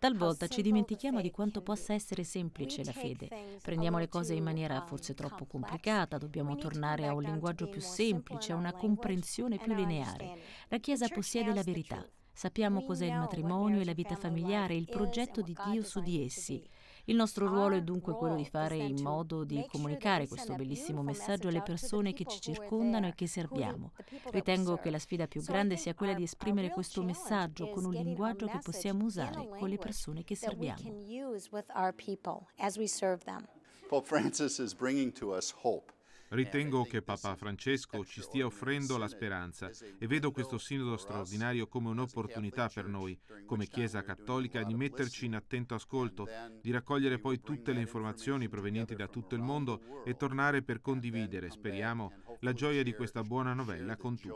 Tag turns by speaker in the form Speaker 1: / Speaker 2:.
Speaker 1: Talvolta ci dimentichiamo di quanto possa essere semplice la fede. Prendiamo le cose in maniera um, forse troppo complicata, dobbiamo tornare a un linguaggio più semplice, a una comprensione più lineare. La Chiesa possiede la verità. Sappiamo cos'è il matrimonio e la vita familiare, il progetto di Dio su di essi. Il nostro ruolo è ah, dunque quello di oh, fare in modo di comunicare questo bellissimo messaggio alle persone che ci circondano e che serviamo. Ritengo che la sfida più grande sia quella di esprimere questo messaggio con un linguaggio che possiamo usare con le persone che serviamo.
Speaker 2: Pope Francis is bringing to us hope. Ritengo
Speaker 3: che Papa Francesco ci stia offrendo la speranza e vedo questo sinodo straordinario come un'opportunità per noi, come Chiesa Cattolica, di metterci in attento ascolto, di raccogliere poi tutte le informazioni provenienti da tutto il mondo e tornare per condividere, speriamo, la gioia di questa buona novella con tutti.